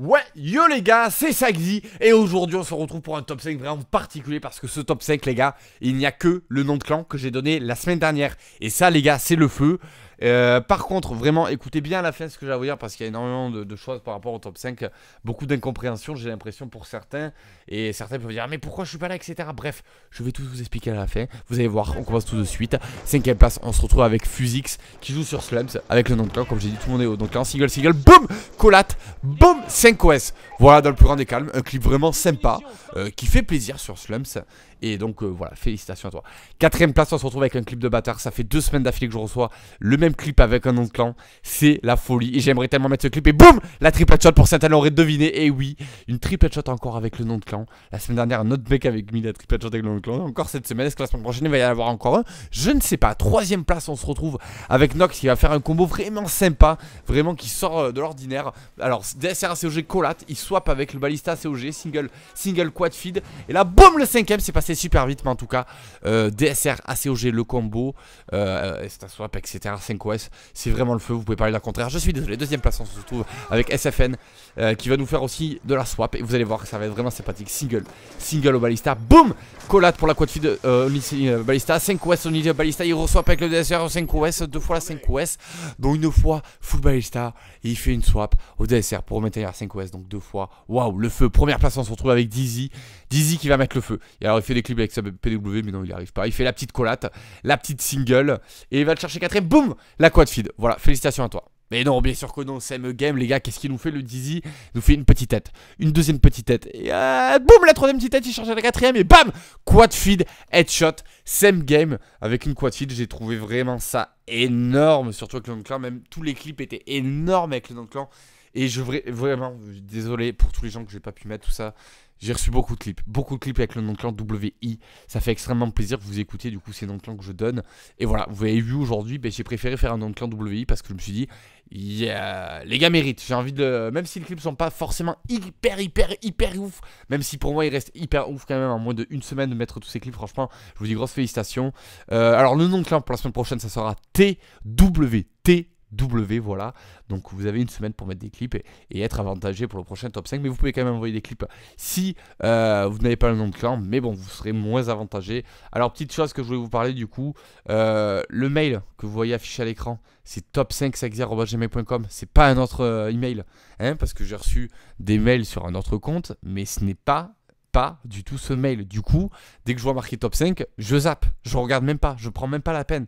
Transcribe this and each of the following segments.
Ouais, yo les gars, c'est Saxy et aujourd'hui on se retrouve pour un top 5 vraiment particulier parce que ce top 5 les gars, il n'y a que le nom de clan que j'ai donné la semaine dernière et ça les gars, c'est le feu. Euh, par contre, vraiment, écoutez bien à la fin ce que j'ai à vous dire parce qu'il y a énormément de, choses par rapport au top 5. Beaucoup d'incompréhension, j'ai l'impression, pour certains. Et certains peuvent dire, mais pourquoi je suis pas là, etc. Bref, je vais tout vous expliquer à la fin. Vous allez voir, on commence tout de suite. Cinquième place, on se retrouve avec Fusix qui joue sur Slums avec le nom de clan. Comme j'ai dit, tout le monde est au nom de en Single, single, boum, collate, boum, 5OS. Voilà, dans le plus grand des calmes, un clip vraiment sympa euh, qui fait plaisir sur Slums. Et donc, euh, voilà, félicitations à toi. Quatrième place, on se retrouve avec un clip de bâtard. Ça fait deux semaines d'affilée que je reçois le même clip avec un nom de clan. C'est la folie. Et j'aimerais tellement mettre ce clip. Et boum La triple shot pour Saint-Alain aurait deviné. Et oui, une triple shot encore avec le nom de clan. La semaine dernière, un autre mec avec mis la triple shot avec le nom de clan. Encore cette semaine, est-ce que la semaine prochaine, il va y avoir encore un Je ne sais pas. Troisième place, on se retrouve avec Nox qui va faire un combo vraiment sympa. Vraiment qui sort euh, de l'ordinaire. Alors, DSR COG collate il swap avec le balista COG, single, single quad feed. Et là, boum, le cinquième, c'est passé super vite. Mais en tout cas, DSR euh, DSR ACOG, le combo, euh, euh swap etc. 5OS. C'est vraiment le feu, vous pouvez parler d'un contraire. Je suis désolé, deuxième place, on se retrouve avec SFN euh, qui va nous faire aussi de la swap. Et vous allez voir que ça va être vraiment sympathique. Single, single au balista. Boum Collate pour la quad feed euh, euh balista. 5OS Nidia balista. Il reçoit avec le DSR au 5OS, deux fois la 5OS. Donc une fois full balista. Et il fait une swap au DSR pour maintenir la 5OS. Donc deux fois. Waouh, le feu. Première place, on se retrouve avec Dizzy. Dizzy qui va mettre le feu. Et alors il fait des clips avec sa PW, mais non, il arrive pas. Il fait la petite collate, la petite single. Et il va le chercher quatrième. Boum la quad feed. Voilà, félicitations à toi. Mais non, bien sûr que non, same Game, les gars, qu'est-ce qu'il nous fait le Dizzy Il nous fait une petite tête, une deuxième petite tête, et euh, boum, la troisième petite tête, il change à la quatrième, et bam Quad feed, headshot, same game, avec une quad feed, j'ai trouvé vraiment ça énorme, surtout avec le clan, même tous les clips étaient énormes avec le nom clan, et je, vraiment, désolé pour tous les gens que j'ai pas pu mettre, tout ça, j'ai reçu beaucoup de clips, beaucoup de clips avec le nom de clan WI. Ça fait extrêmement plaisir que vous écoutez du coup ces noms de clan que je donne. Et voilà, vous avez vu aujourd'hui, ben, j'ai préféré faire un nom de clan WI parce que je me suis dit, les gars méritent. J'ai envie de, même si les clips sont pas forcément hyper, hyper, hyper ouf, même si pour moi il reste hyper ouf quand même en moins d'une semaine de mettre tous ces clips, franchement, je vous dis grosses félicitations. Euh, alors le nom de clan pour la semaine prochaine, ça sera TWT W, voilà. Donc vous avez une semaine pour mettre des clips et, être avantagé pour le prochain top 5. Mais vous pouvez quand même envoyer des clips si euh, vous n'avez pas le nom de clan, mais bon, vous serez moins avantagé. Alors, petite chose que je voulais vous parler du coup, euh, le mail que vous voyez affiché à l'écran, c'est top 5 gmail.com C'est pas un autre euh, email, hein, parce que j'ai reçu des mails sur un autre compte, mais ce n'est pas pas du tout ce mail. Du coup, dès que je vois marqué top 5, je zappe, je regarde même pas, je prends même pas la peine.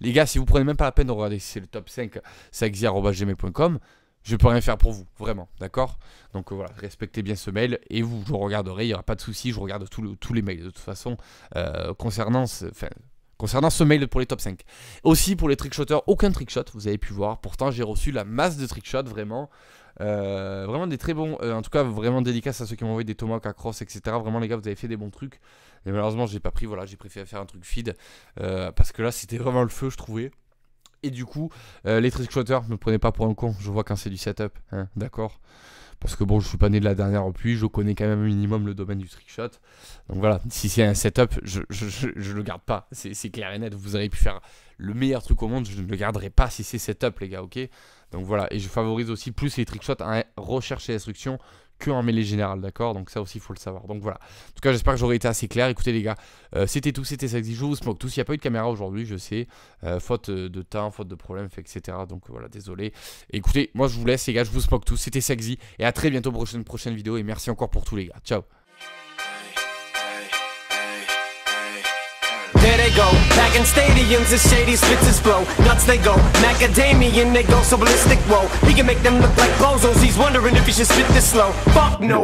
Les gars, si vous prenez même pas la peine de regarder si c'est le top 5, saxia.gmail.com, je peux rien faire pour vous, vraiment, d'accord Donc euh, voilà, respectez bien ce mail et vous, je regarderai, il n'y aura pas de souci, je regarde tous les mails de toute façon. Euh, concernant, ce concernant ce mail pour les top 5. Aussi pour les trickshotters, aucun trickshot, vous avez pu voir. Pourtant, j'ai reçu la masse de trickshots, vraiment. Euh, vraiment des très bons, euh, en tout cas vraiment dédicace à ceux qui m'ont envoyé des tomahawks à cross, etc. Vraiment les gars, vous avez fait des bons trucs. mais malheureusement, j'ai pas pris, voilà, j'ai préféré faire un truc feed. Euh, parce que là, c'était vraiment le feu, je trouvais. Et du coup, les trickshotters, ne me prenez pas pour un con, je vois quand c'est du setup, hein, d'accord parce que bon, je suis pas né de la dernière en pluie, je connais quand même un minimum le domaine du trickshot. Donc voilà, si c'est un setup, je, je, le garde pas. C'est clair et net, vous avez pu faire le meilleur truc au monde, je ne le garderai pas si c'est setup, les gars, ok Donc voilà, et je favorise aussi plus les trickshots à hein, rechercher et instruction que en mêlée générale, d'accord Donc ça aussi, il faut le savoir. Donc voilà. En tout cas, j'espère que j'aurai été assez clair. Écoutez les gars, euh, c'était tout, c'était sexy. Je vous smoke tous. Il n'y a pas eu de caméra aujourd'hui, je sais. Euh, faute euh, de temps, faute de problème, etc. Donc voilà, désolé. Écoutez, moi je vous laisse les gars, je vous smoke tous. C'était sexy. Et à très bientôt prochaine vidéo. Et merci encore pour tous les gars. Ciao There they go, back in stadiums as shady spitzes flow. Nuts they go, macadamian they go so ballistic. Whoa, he can make them look like bozos. He's wondering if he should spit this slow. Fuck no.